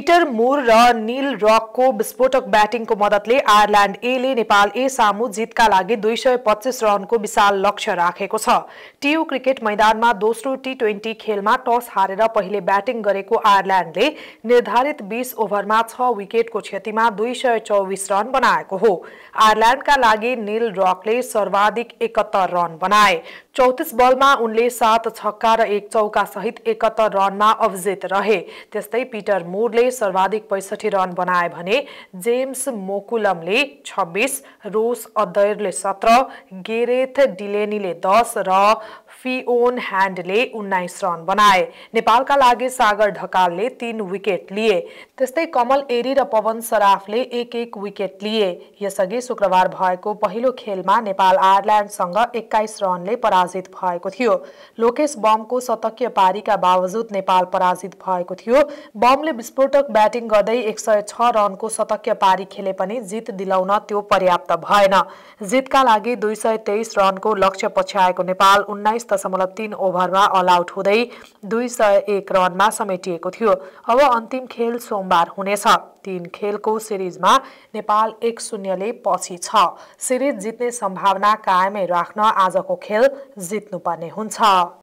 Peter मुर र निल रकको विस्फोटक ब्याटिङको मद्दतले आयरल्यान्ड एले नेपाल ए सामु जितका लागि दुई सय पच्चिस रनको विशाल लक्ष्य राखेको छ टियु क्रिकेट मैदानमा दोस्रो टी ट्वेन्टी खेलमा टस हारेर पहिले ब्याटिङ गरेको आयरल्यान्डले निर्धारित बीस ओभरमा छ विकेटको क्षतिमा दुई सय चौबिस रन बनाएको हो आयरल्यान्डका लागि निल रकले सर्वाधिक एकहत्तर रन बनाए चौतिस बलमा उनले सात छक्का र एक सहित एकहत्तर रनमा अविजित रहे त्यस्तै पिटर मुरले सर्वाधिक पैसठी रन बनाए भने जेम्स मोकुलमले छब्बिस रोस अदयरले सत्र गेरेथ डिलेनीले दस र फिओन ह्यान्डले उन्नाइस रन बनाए नेपालका लागि सागर ढकालले तीन विकेट लिए त्यस्तै कमल एरी र पवन सराफले एक एक विकेट लिए यसअघि शुक्रबार भएको पहिलो खेलमा नेपाल आयरल्यान्डसँग एक्काइस रनले पराजित भएको थियो लोकेश बमको शतकीय पारीका बावजुद नेपाल पराजित भएको थियो बमले विस्फोटक ब्याटिङ गर्दै एक सय छ रनको शतकीय पारी खेले पनि जित दिलाउन त्यो पर्याप्त भएन जितका लागि दुई सय तेइस रनको लक्ष्य पछ्याएको नेपाल उन्नाइस दशमलव तीन ओभरमा अल आउट हुँदै दुई सय एक रनमा समेटिएको थियो अब अन्तिम खेल सोमबार हुनेछ तीन खेलको सिरिजमा नेपाल एक शून्यले पछि छ सिरिज जित्ने सम्भावना कायमै राख्न आजको खेल जित्नुपर्ने हुन्छ